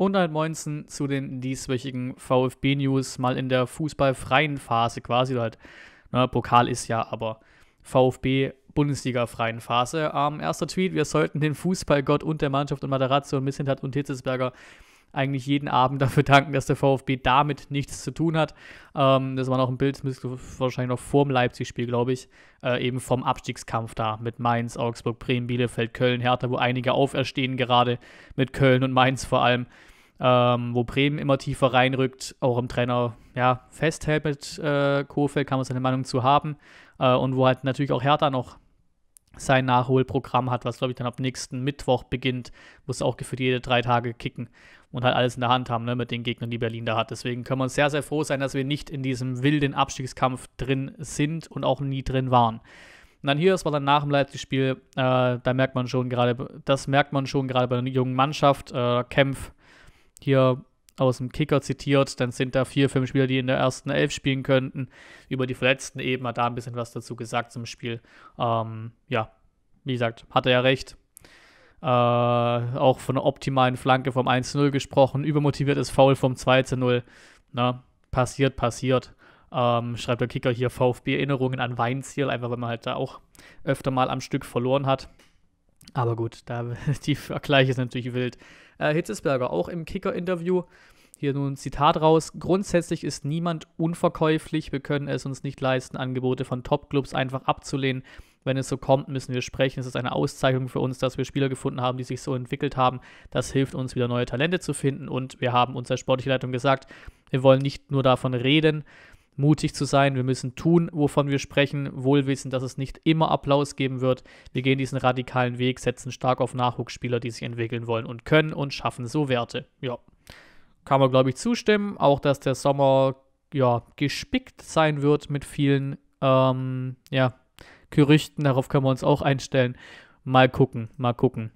und ein halt Moinsen zu den dieswöchigen VfB-News, mal in der fußballfreien Phase quasi. Halt, ne, Pokal ist ja, aber VfB Bundesliga-freien Phase. Ähm, erster Tweet: Wir sollten den Fußballgott und der Mannschaft und Materazzo und Missentat und Hitzesberger eigentlich jeden Abend dafür danken, dass der VfB damit nichts zu tun hat. Ähm, das war noch ein Bild, das müsste wahrscheinlich noch vor dem Leipzig-Spiel, glaube ich, äh, eben vom Abstiegskampf da mit Mainz, Augsburg, Bremen, Bielefeld, Köln, Hertha, wo einige auferstehen gerade mit Köln und Mainz vor allem. Ähm, wo Bremen immer tiefer reinrückt, auch im Trainer ja, festhält mit äh, Kofeld, kann man seine Meinung zu haben. Äh, und wo halt natürlich auch Hertha noch sein Nachholprogramm hat, was glaube ich dann ab nächsten Mittwoch beginnt, muss auch gefühlt jede drei Tage kicken und halt alles in der Hand haben ne, mit den Gegnern, die Berlin da hat. Deswegen können wir uns sehr, sehr froh sein, dass wir nicht in diesem wilden Abstiegskampf drin sind und auch nie drin waren. Und dann hier, das war dann nach dem Leipzig-Spiel, äh, da merkt man schon gerade, das merkt man schon gerade bei einer jungen Mannschaft. Äh, Kempf hier aus dem Kicker zitiert, dann sind da vier, fünf Spieler, die in der ersten Elf spielen könnten. Über die Verletzten eben hat da ein bisschen was dazu gesagt zum Spiel. Ähm, ja, wie gesagt, hat er ja recht. Äh, auch von einer optimalen Flanke vom 1-0 gesprochen. Übermotiviertes Foul vom 2-0. Na, passiert, passiert. Ähm, schreibt der Kicker hier VfB-Erinnerungen an Weinziel, einfach weil man halt da auch öfter mal am Stück verloren hat. Aber gut, da, die Vergleiche sind natürlich wild. Äh, Hitzesberger auch im Kicker-Interview. Hier nun ein Zitat raus. Grundsätzlich ist niemand unverkäuflich. Wir können es uns nicht leisten, Angebote von Top-Clubs einfach abzulehnen. Wenn es so kommt, müssen wir sprechen. Es ist eine Auszeichnung für uns, dass wir Spieler gefunden haben, die sich so entwickelt haben. Das hilft uns, wieder neue Talente zu finden. Und wir haben uns als sportliche Leitung gesagt, wir wollen nicht nur davon reden, mutig zu sein. Wir müssen tun, wovon wir sprechen, wohlwissen, dass es nicht immer Applaus geben wird. Wir gehen diesen radikalen Weg, setzen stark auf Nachwuchsspieler, die sich entwickeln wollen und können und schaffen so Werte. Ja, kann man, glaube ich, zustimmen. Auch, dass der Sommer ja, gespickt sein wird mit vielen ähm, ja, Gerüchten, darauf können wir uns auch einstellen. Mal gucken, mal gucken.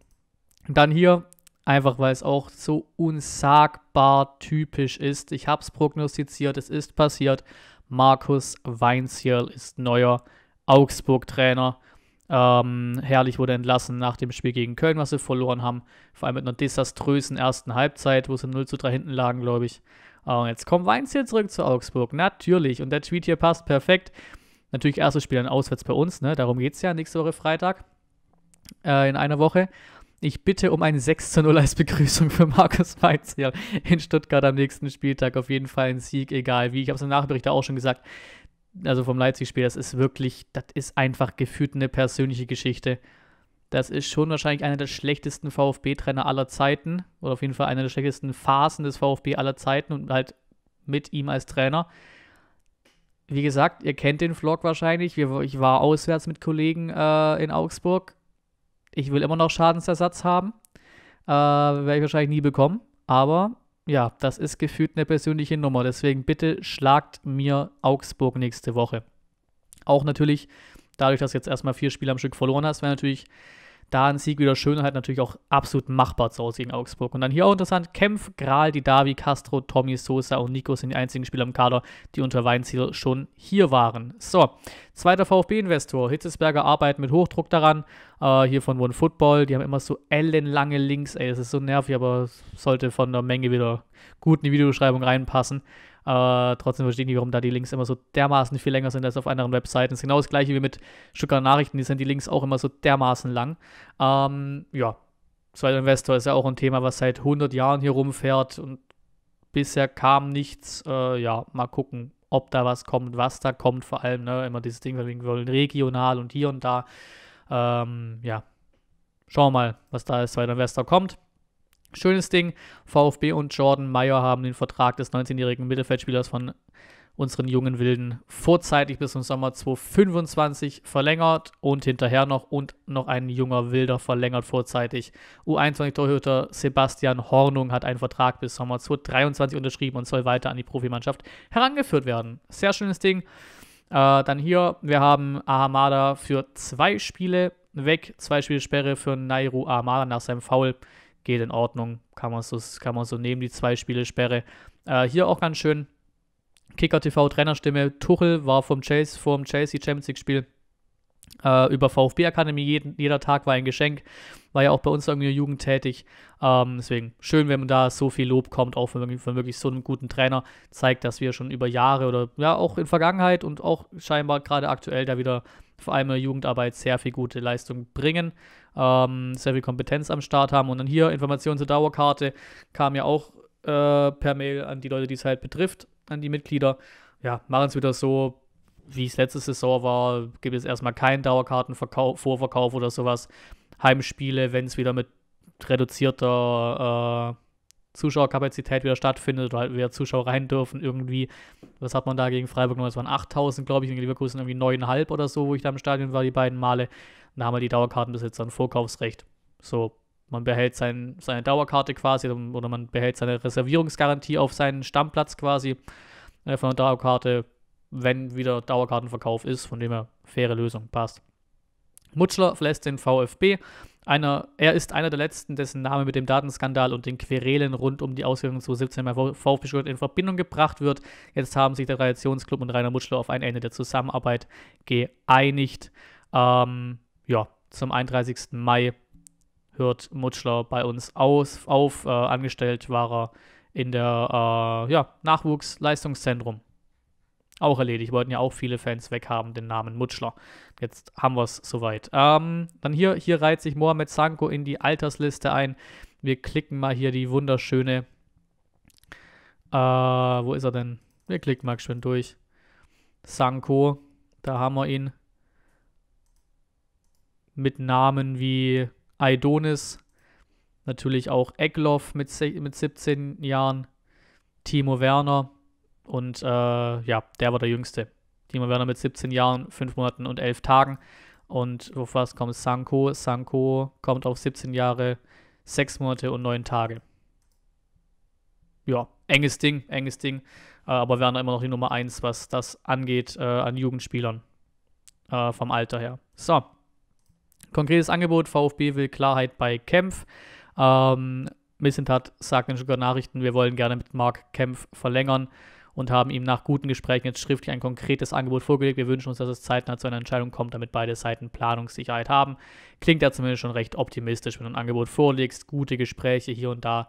dann hier, einfach weil es auch so unsagbar typisch ist. Ich habe es prognostiziert, es ist passiert. Markus Weinzierl ist neuer Augsburg-Trainer. Ähm, herrlich wurde entlassen nach dem Spiel gegen Köln, was sie verloren haben. Vor allem mit einer desaströsen ersten Halbzeit, wo sie 0 zu 3 hinten lagen, glaube ich. Und jetzt kommt Weinz zurück zu Augsburg. Natürlich. Und der Tweet hier passt perfekt. Natürlich erstes Spiel dann auswärts bei uns, ne? darum geht es ja nächste Woche Freitag äh, in einer Woche. Ich bitte um ein 6 zu 0 als Begrüßung für Markus Weinzierl in Stuttgart am nächsten Spieltag. Auf jeden Fall ein Sieg, egal wie. Ich habe es im Nachbericht auch schon gesagt, also vom Leipzig-Spiel, das ist wirklich, das ist einfach gefühlt eine persönliche Geschichte. Das ist schon wahrscheinlich einer der schlechtesten VfB-Trainer aller Zeiten oder auf jeden Fall einer der schlechtesten Phasen des VfB aller Zeiten und halt mit ihm als Trainer wie gesagt, ihr kennt den Vlog wahrscheinlich. Wir, ich war auswärts mit Kollegen äh, in Augsburg. Ich will immer noch Schadensersatz haben. Äh, Werde ich wahrscheinlich nie bekommen. Aber ja, das ist gefühlt eine persönliche Nummer. Deswegen bitte schlagt mir Augsburg nächste Woche. Auch natürlich, dadurch, dass jetzt erstmal vier Spiele am Stück verloren hast, wäre natürlich da ein Sieg wieder Schönheit natürlich auch absolut machbar zu Hause gegen Augsburg. Und dann hier auch interessant, Kempf, Gral, Didavi, Castro, Tommy, Sosa und Nico sind die einzigen Spieler im Kader, die unter Weinziel schon hier waren. So, zweiter VfB-Investor, Hitzesberger arbeiten mit Hochdruck daran, äh, hier von One Football, die haben immer so ellenlange Links, ey, das ist so nervig, aber sollte von der Menge wieder gut in die Videobeschreibung reinpassen. Aber trotzdem verstehe ich nicht, warum da die Links immer so dermaßen viel länger sind als auf anderen Webseiten. Das ist genau das gleiche wie mit Stuttgart Nachrichten, die sind die Links auch immer so dermaßen lang. Ähm, ja, Zweiter Investor ist ja auch ein Thema, was seit 100 Jahren hier rumfährt und bisher kam nichts. Äh, ja, mal gucken, ob da was kommt, was da kommt, vor allem ne, immer dieses Ding, wir wollen regional und hier und da. Ähm, ja, schauen wir mal, was da als zweiter Investor kommt. Schönes Ding. VfB und Jordan Meyer haben den Vertrag des 19-jährigen Mittelfeldspielers von unseren jungen Wilden vorzeitig bis zum Sommer 2025 verlängert und hinterher noch und noch ein junger Wilder verlängert vorzeitig. U21-Torhüter Sebastian Hornung hat einen Vertrag bis Sommer 2023 unterschrieben und soll weiter an die Profimannschaft herangeführt werden. Sehr schönes Ding. Äh, dann hier, wir haben Ahamada für zwei Spiele weg, zwei Spiele Sperre für Nairu Ahamada nach seinem Foul geht in Ordnung, kann man so, kann man so nehmen, die zwei Spiele Sperre. Äh, hier auch ganz schön, Kicker TV Trainerstimme, Tuchel war vom Chelsea, vom Chelsea Champions League Spiel äh, über VfB Akademie, jeden, jeder Tag war ein Geschenk, war ja auch bei uns irgendwie Jugend tätig, ähm, deswegen schön, wenn man da so viel Lob kommt, auch von, von wirklich so einem guten Trainer, zeigt, dass wir schon über Jahre oder ja auch in Vergangenheit und auch scheinbar gerade aktuell da wieder vor allem in der Jugendarbeit sehr viel gute Leistung bringen, ähm, sehr viel Kompetenz am Start haben. Und dann hier Informationen zur Dauerkarte kam ja auch äh, per Mail an die Leute, die es halt betrifft, an die Mitglieder. Ja, machen es wieder so, wie es letzte Saison war. Gibt es erstmal keinen Dauerkartenverkauf, Vorverkauf oder sowas. Heimspiele, wenn es wieder mit reduzierter äh, Zuschauerkapazität wieder stattfindet oder halt wieder Zuschauer rein dürfen irgendwie. Was hat man da gegen Freiburg noch? Es waren 8000, glaube ich, gegen Leverkusen irgendwie 9,5 oder so, wo ich da im Stadion war, die beiden Male. Da haben wir die Dauerkartenbesitzer ein Vorkaufsrecht. So, man behält sein, seine Dauerkarte quasi oder man behält seine Reservierungsgarantie auf seinen Stammplatz quasi äh, von der Dauerkarte, wenn wieder Dauerkartenverkauf ist, von dem her faire Lösung passt. Mutschler verlässt den VfB einer, er ist einer der letzten, dessen Name mit dem Datenskandal und den Querelen rund um die Auswirkungen zu 17 mal VfB Stuttgart in Verbindung gebracht wird. Jetzt haben sich der Traditionsclub und Rainer Mutschler auf ein Ende der Zusammenarbeit geeinigt. Ähm, ja, zum 31. Mai hört Mutschler bei uns aus, auf. Äh, angestellt war er in der äh, ja, Nachwuchsleistungszentrum auch erledigt. Wollten ja auch viele Fans weghaben, den Namen Mutschler. Jetzt haben wir es soweit. Ähm, dann hier, hier reiht sich Mohamed Sanko in die Altersliste ein. Wir klicken mal hier die wunderschöne. Äh, wo ist er denn? Wir klicken mal schön durch. Sanko, da haben wir ihn. Mit Namen wie Aidonis, natürlich auch Egloff mit, mit 17 Jahren, Timo Werner, und äh, ja, der war der Jüngste. Timo Werner mit 17 Jahren, 5 Monaten und 11 Tagen. Und auf was kommt Sanko? Sanko kommt auf 17 Jahre, 6 Monate und 9 Tage. Ja, enges Ding, enges Ding. Äh, aber Werner immer noch die Nummer 1, was das angeht äh, an Jugendspielern. Äh, vom Alter her. So. Konkretes Angebot: VfB will Klarheit bei Kempf. Ähm, Missentat sagt in Stuttgart Nachrichten, wir wollen gerne mit Mark Kempf verlängern und haben ihm nach guten Gesprächen jetzt schriftlich ein konkretes Angebot vorgelegt. Wir wünschen uns, dass es zeitnah zu einer Entscheidung kommt, damit beide Seiten Planungssicherheit haben. Klingt ja zumindest schon recht optimistisch, wenn du ein Angebot vorlegst, gute Gespräche hier und da.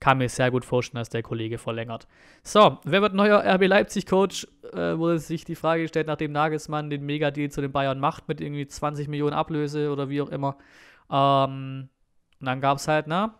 Kann mir sehr gut vorstellen, dass der Kollege verlängert. So, wer wird neuer RB Leipzig-Coach? Äh, wurde sich die Frage gestellt, nachdem Nagelsmann den Mega-Deal zu den Bayern macht mit irgendwie 20 Millionen Ablöse oder wie auch immer. Ähm, und dann gab es halt, na, ne?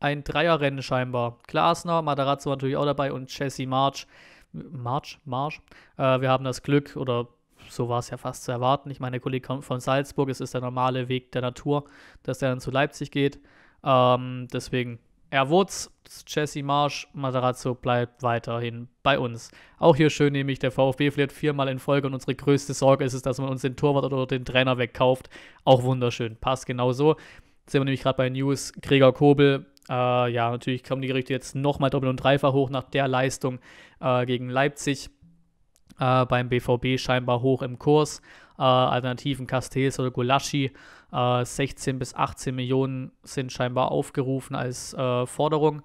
ein Dreierrennen scheinbar. Glasner, Matarazzo natürlich auch dabei und Jesse March. March? March? Äh, wir haben das Glück, oder so war es ja fast zu erwarten. Ich meine, der Kollege kommt von Salzburg, es ist der normale Weg der Natur, dass der dann zu Leipzig geht. Ähm, deswegen, er wurd's, Jesse Marsch, Matarazzo bleibt weiterhin bei uns. Auch hier schön nämlich, der VfB verliert viermal in Folge und unsere größte Sorge ist es, dass man uns den Torwart oder den Trainer wegkauft. Auch wunderschön, passt genau so. Jetzt sind wir nämlich gerade bei News, Gregor Kobel äh, ja, natürlich kommen die Gerüchte jetzt nochmal doppelt und dreifach hoch nach der Leistung äh, gegen Leipzig. Äh, beim BVB scheinbar hoch im Kurs. Äh, Alternativen Castells oder Gulaschi. 16 äh, bis 18 Millionen sind scheinbar aufgerufen als äh, Forderung.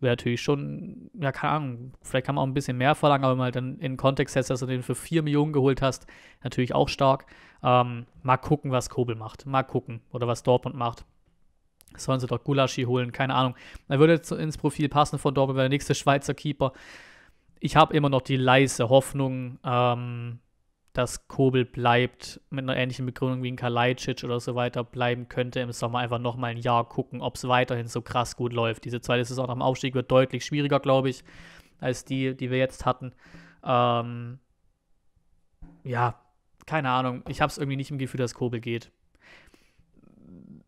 Wäre natürlich schon, ja, keine Ahnung, vielleicht kann man auch ein bisschen mehr verlangen, aber mal dann in Kontext setzt, dass du den für 4 Millionen geholt hast, natürlich auch stark. Ähm, mal gucken, was Kobel macht. Mal gucken. Oder was Dortmund macht Sollen sie doch Gulaschi holen, keine Ahnung. Er würde ins Profil passen von Dortmund, wäre der nächste Schweizer Keeper. Ich habe immer noch die leise Hoffnung, ähm, dass Kobel bleibt, mit einer ähnlichen Begründung wie ein Kalajdzic oder so weiter bleiben könnte im Sommer. Einfach nochmal ein Jahr gucken, ob es weiterhin so krass gut läuft. Diese zweite Saison nach dem Aufstieg wird deutlich schwieriger, glaube ich, als die, die wir jetzt hatten. Ähm, ja, keine Ahnung. Ich habe es irgendwie nicht im Gefühl, dass Kobel geht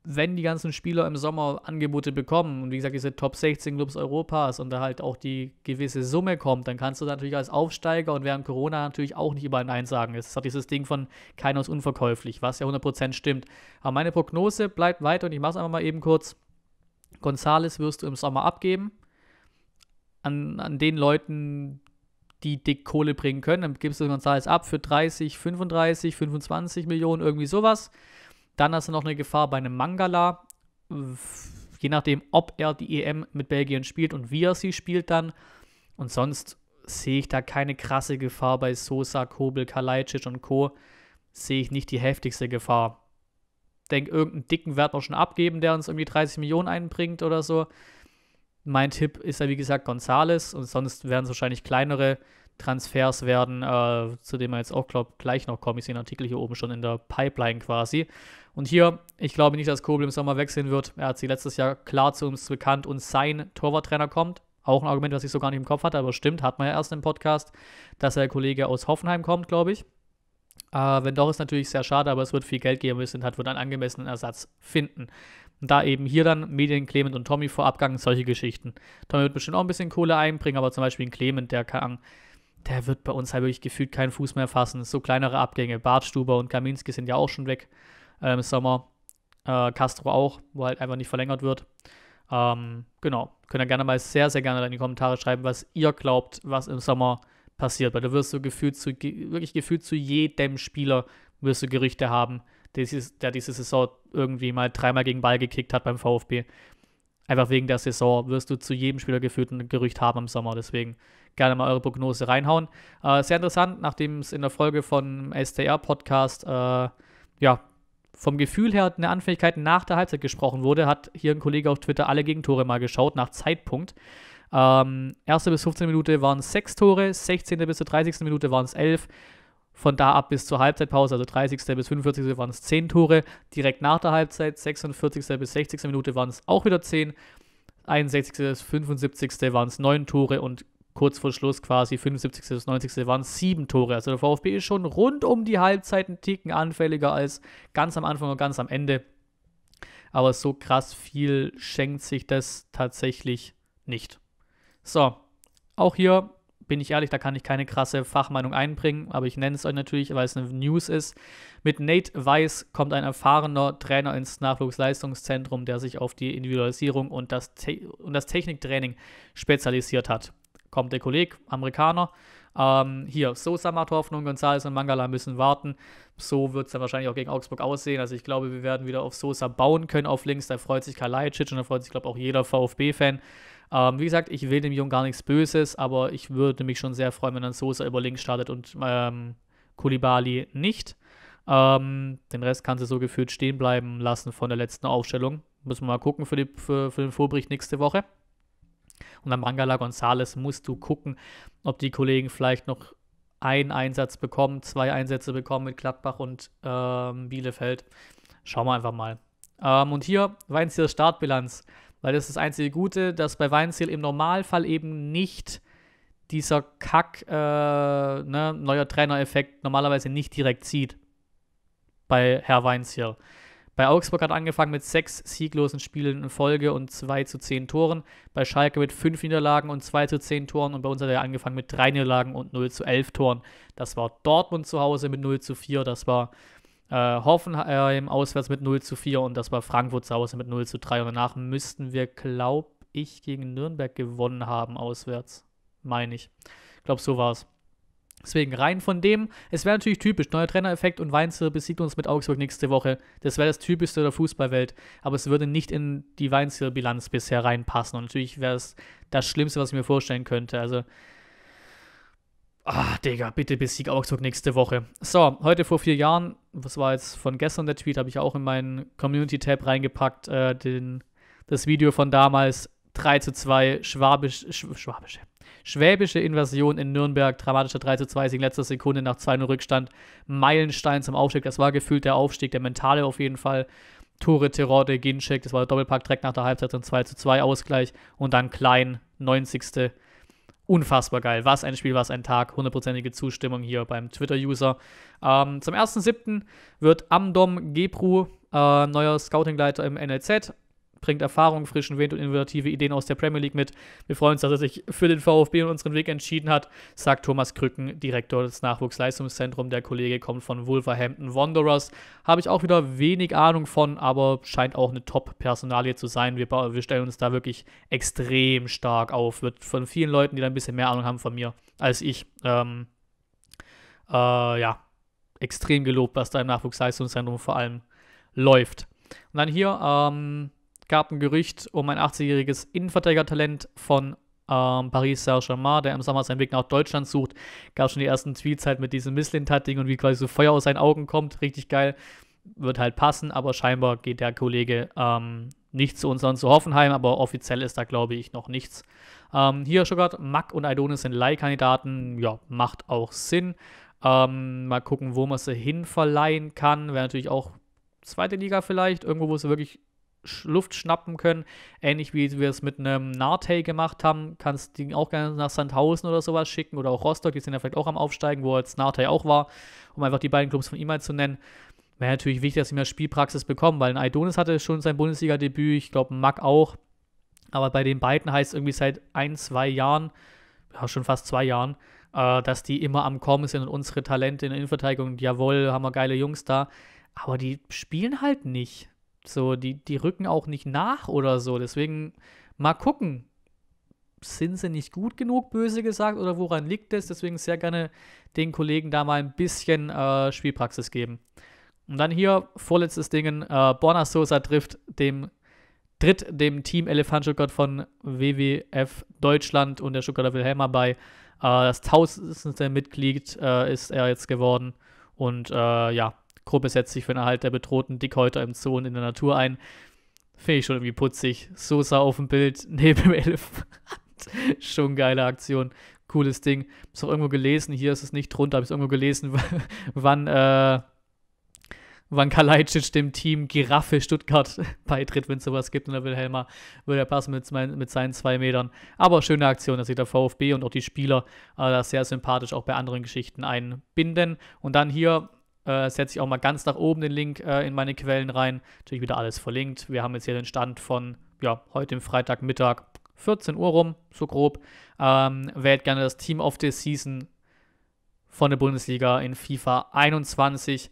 wenn die ganzen Spieler im Sommer Angebote bekommen und wie gesagt, diese Top 16 Clubs Europas und da halt auch die gewisse Summe kommt, dann kannst du natürlich als Aufsteiger und während Corona natürlich auch nicht über einen einsagen. Es hat dieses Ding von keiner ist unverkäuflich, was ja 100% stimmt. Aber meine Prognose bleibt weiter und ich mache es einfach mal eben kurz. Gonzales wirst du im Sommer abgeben an, an den Leuten, die dick Kohle bringen können. Dann gibst du Gonzales ab für 30, 35, 25 Millionen, irgendwie sowas. Dann hast du noch eine Gefahr bei einem Mangala. Je nachdem, ob er die EM mit Belgien spielt und wie er sie spielt dann. Und sonst sehe ich da keine krasse Gefahr bei Sosa, Kobel, Kalajdzic und Co. Sehe ich nicht die heftigste Gefahr. Denk, irgendeinen dicken Wert noch schon abgeben, der uns irgendwie 30 Millionen einbringt oder so. Mein Tipp ist ja, wie gesagt, Gonzales und sonst wären es wahrscheinlich kleinere Transfers werden, äh, zu dem wir jetzt auch, glaube gleich noch kommen. Ich sehe einen Artikel hier oben schon in der Pipeline quasi. Und hier, ich glaube nicht, dass Kobel im Sommer wechseln wird. Er hat sie letztes Jahr klar zu uns bekannt und sein Torwarttrainer kommt. Auch ein Argument, was ich so gar nicht im Kopf hatte, aber stimmt, hat man ja erst im Podcast, dass der Kollege aus Hoffenheim kommt, glaube ich. Äh, wenn doch, ist natürlich sehr schade, aber es wird viel Geld geben müssen, hat wird einen angemessenen Ersatz finden. Und da eben hier dann Medien, Clement und Tommy vor Abgang, solche Geschichten. Tommy wird bestimmt auch ein bisschen Kohle einbringen, aber zum Beispiel ein Clement, der kann der wird bei uns halt wirklich gefühlt keinen Fuß mehr fassen. So kleinere Abgänge. Bartstuber und Kaminski sind ja auch schon weg äh, im Sommer. Äh, Castro auch, wo halt einfach nicht verlängert wird. Ähm, genau. Könnt ihr gerne mal sehr, sehr gerne in die Kommentare schreiben, was ihr glaubt, was im Sommer passiert. Weil du wirst so gefühlt zu, wirklich gefühlt zu jedem Spieler wirst du Gerüchte haben, der diese Saison irgendwie mal dreimal gegen Ball gekickt hat beim VfB, Einfach wegen der Saison wirst du zu jedem Spieler gefühlt ein Gerücht haben im Sommer. Deswegen gerne mal eure Prognose reinhauen. Äh, sehr interessant, nachdem es in der Folge von STR-Podcast äh, ja, vom Gefühl her eine Anfälligkeit nach der Halbzeit gesprochen wurde, hat hier ein Kollege auf Twitter alle Gegentore mal geschaut, nach Zeitpunkt. Ähm, erste bis 15. Minute waren es 6 Tore, 16. bis zur 30. Minute waren es 11, von da ab bis zur Halbzeitpause, also 30. bis 45. waren es 10 Tore. Direkt nach der Halbzeit, 46. bis 60. Minute waren es auch wieder 10. 61. bis 75. waren es 9 Tore und kurz vor Schluss quasi 75. bis 90. waren es 7 Tore. Also der VfB ist schon rund um die Halbzeit einen Ticken anfälliger als ganz am Anfang und ganz am Ende. Aber so krass viel schenkt sich das tatsächlich nicht. So, auch hier bin ich ehrlich, da kann ich keine krasse Fachmeinung einbringen, aber ich nenne es euch natürlich, weil es eine News ist. Mit Nate Weiss kommt ein erfahrener Trainer ins Nachwuchsleistungszentrum, der sich auf die Individualisierung und das, Te und das Techniktraining spezialisiert hat. Kommt der Kollege, Amerikaner, ähm, hier, Sosa macht Hoffnung, González und Mangala müssen warten. So wird es dann wahrscheinlich auch gegen Augsburg aussehen. Also ich glaube, wir werden wieder auf Sosa bauen können auf links. Da freut sich Kalajdzic und da freut sich, glaube ich, auch jeder VfB-Fan. Ähm, wie gesagt, ich will dem Jungen gar nichts Böses, aber ich würde mich schon sehr freuen, wenn dann Sosa über links startet und ähm, Kulibali nicht. Ähm, den Rest kann sie so gefühlt stehen bleiben lassen von der letzten Aufstellung. Müssen wir mal gucken für, die, für, für den Vorbericht nächste Woche. Und am Mangala Gonzales musst du gucken, ob die Kollegen vielleicht noch einen Einsatz bekommen, zwei Einsätze bekommen mit Gladbach und ähm, Bielefeld. Schauen wir einfach mal. Ähm, und hier Weinziels Startbilanz, weil das ist das einzige Gute, dass bei Weinziel im Normalfall eben nicht dieser Kack, äh, ne, neuer Trainer-Effekt normalerweise nicht direkt zieht bei Herr Weinziel. Bei Augsburg hat angefangen mit sechs sieglosen Spielen in Folge und 2 zu 10 Toren. Bei Schalke mit fünf Niederlagen und 2 zu 10 Toren. Und bei uns hat er angefangen mit drei Niederlagen und 0 zu 11 Toren. Das war Dortmund zu Hause mit 0 zu 4. Das war äh, Hoffenheim auswärts mit 0 zu 4. Und das war Frankfurt zu Hause mit 0 zu 3. Und danach müssten wir, glaube ich, gegen Nürnberg gewonnen haben auswärts. Meine ich. Ich glaube, so war es. Deswegen rein von dem, es wäre natürlich typisch, neuer Trainereffekt und Weinzel besiegt uns mit Augsburg nächste Woche. Das wäre das Typischste der Fußballwelt, aber es würde nicht in die Weinzel-Bilanz bisher reinpassen. Und natürlich wäre es das Schlimmste, was ich mir vorstellen könnte. Also, ah, Digga, bitte besieg Augsburg nächste Woche. So, heute vor vier Jahren, was war jetzt von gestern der Tweet, habe ich auch in meinen Community-Tab reingepackt, äh, den, das Video von damals, 3 zu 2 Schwabisch, Schwabische, Schwäbische Invasion in Nürnberg, dramatischer 3 zu 2 in letzter Sekunde nach 2-0 Rückstand. Meilenstein zum Aufstieg, das war gefühlt der Aufstieg, der mentale auf jeden Fall. Tore Terode, Ginczek, das war der Doppelpack direkt nach der Halbzeit und 2 zu 2 Ausgleich und dann Klein, 90. Unfassbar geil. Was ein Spiel, was ein Tag. Hundertprozentige Zustimmung hier beim Twitter-User. Ähm, zum 1.7. wird Amdom Gebru äh, neuer Scouting-Leiter im NLZ bringt Erfahrung, frischen Wind und innovative Ideen aus der Premier League mit. Wir freuen uns, dass er sich für den VfB und unseren Weg entschieden hat, sagt Thomas Krücken, Direktor des Nachwuchsleistungszentrums. Der Kollege kommt von Wolverhampton Wanderers. Habe ich auch wieder wenig Ahnung von, aber scheint auch eine Top-Personalie zu sein. Wir, wir stellen uns da wirklich extrem stark auf. Wird von vielen Leuten, die da ein bisschen mehr Ahnung haben von mir als ich, ähm, äh, ja, extrem gelobt, was da im Nachwuchsleistungszentrum vor allem läuft. Und dann hier, ähm, gab ein Gerücht um ein 80-jähriges Innenverteidiger-Talent von ähm, Paris Saint-Germain, der im Sommer seinen Weg nach Deutschland sucht. Gab schon die ersten Tweets halt mit diesem Misslintat-Ding und wie quasi so Feuer aus seinen Augen kommt. Richtig geil. Wird halt passen, aber scheinbar geht der Kollege ähm, nicht zu uns, sondern zu Hoffenheim, aber offiziell ist da, glaube ich, noch nichts. Ähm, hier Stuttgart, Mack und Aidonis sind Leihkandidaten. Ja, macht auch Sinn. Ähm, mal gucken, wo man sie hinverleihen kann. Wäre natürlich auch zweite Liga vielleicht, irgendwo, wo sie wirklich Luft schnappen können. Ähnlich wie wir es mit einem Nahtail gemacht haben. Kannst du die auch gerne nach Sandhausen oder sowas schicken oder auch Rostock. Die sind ja vielleicht auch am Aufsteigen, wo jetzt Nahtail auch war, um einfach die beiden Clubs von ihm mal halt zu nennen. Wäre natürlich wichtig, dass sie mehr Spielpraxis bekommen, weil ein Aidonis hatte schon sein Bundesliga-Debüt. Ich glaube, Mack auch. Aber bei den beiden heißt es irgendwie seit ein, zwei Jahren, ja, schon fast zwei Jahren, äh, dass die immer am Kommen sind und unsere Talente in der Innenverteidigung, jawohl, haben wir geile Jungs da. Aber die spielen halt nicht. So, die, die rücken auch nicht nach oder so. Deswegen mal gucken. Sind sie nicht gut genug, böse gesagt, oder woran liegt es? Deswegen sehr gerne den Kollegen da mal ein bisschen äh, Spielpraxis geben. Und dann hier, vorletztes Ding, äh, Borna Sosa trifft dem tritt dem Team Elefant Stuttgart von WWF Deutschland und der Stuttgarter Wilhelma bei. Äh, das tausendste Mitglied äh, ist er jetzt geworden. Und äh, ja, Gruppe setzt sich für den Erhalt der bedrohten Dickhäuter im Zoo und in der Natur ein. Finde ich schon irgendwie putzig. Sosa auf dem Bild neben dem Elefant. schon geile Aktion. Cooles Ding. Hab's auch irgendwo gelesen, hier ist es nicht drunter, habe ich irgendwo gelesen, wann, äh, wann Kalajdzic dem Team Giraffe Stuttgart beitritt, wenn es sowas gibt. Und der Wilhelmer würde er passen mit, mit, seinen zwei Metern. Aber schöne Aktion, dass sich der VfB und auch die Spieler äh, das sehr sympathisch auch bei anderen Geschichten einbinden. Und dann hier äh, setze ich auch mal ganz nach oben den Link äh, in meine Quellen rein. Natürlich wieder alles verlinkt. Wir haben jetzt hier den Stand von ja, heute im Freitagmittag 14 Uhr rum, so grob. Ähm, wählt gerne das Team of the Season von der Bundesliga in FIFA 21.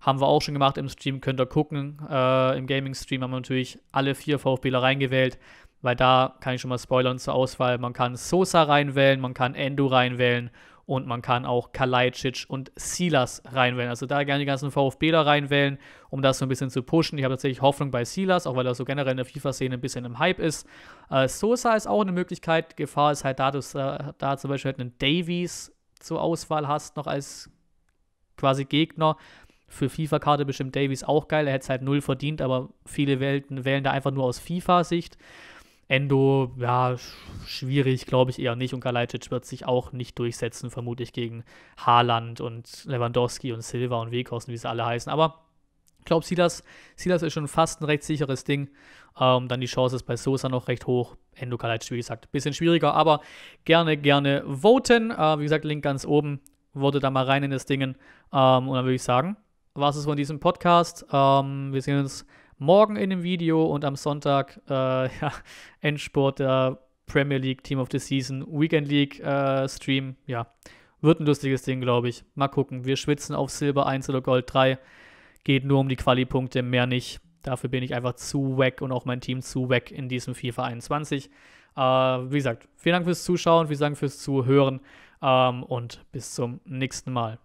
Haben wir auch schon gemacht im Stream, könnt ihr gucken. Äh, Im Gaming-Stream haben wir natürlich alle vier VfBler reingewählt, weil da kann ich schon mal spoilern zur Auswahl. Man kann Sosa reinwählen, man kann Endo reinwählen und man kann auch Kalajdzic und Silas reinwählen. Also da gerne die ganzen VfBler reinwählen, um das so ein bisschen zu pushen. Ich habe tatsächlich Hoffnung bei Silas, auch weil er so generell in der FIFA-Szene ein bisschen im Hype ist. Äh, Sosa ist auch eine Möglichkeit. Gefahr ist halt da, dass äh, da zum Beispiel halt einen Davies zur Auswahl hast, noch als quasi Gegner. Für FIFA-Karte bestimmt Davies auch geil. Er hätte es halt null verdient, aber viele Welten wählen da einfach nur aus FIFA-Sicht. Endo, ja, schwierig, glaube ich eher nicht. Und Kalajdzic wird sich auch nicht durchsetzen, vermutlich gegen Haaland und Lewandowski und Silva und Weghorst, wie sie alle heißen. Aber ich glaube, Silas, Silas ist schon fast ein recht sicheres Ding. Ähm, dann die Chance ist bei Sosa noch recht hoch. Endo Kalajdzic, wie gesagt, ein bisschen schwieriger, aber gerne, gerne voten. Äh, wie gesagt, Link ganz oben. Votet da mal rein in das Ding. Ähm, und dann würde ich sagen, was ist von diesem Podcast? Ähm, wir sehen uns morgen in dem Video und am Sonntag äh, ja, Endsport der Premier League Team of the Season Weekend League äh, Stream. Ja, wird ein lustiges Ding, glaube ich. Mal gucken. Wir schwitzen auf Silber 1 oder Gold 3. Geht nur um die Quali-Punkte, mehr nicht. Dafür bin ich einfach zu weg und auch mein Team zu weg in diesem FIFA 21. Äh, wie gesagt, vielen Dank fürs Zuschauen, vielen Dank fürs Zuhören ähm, und bis zum nächsten Mal.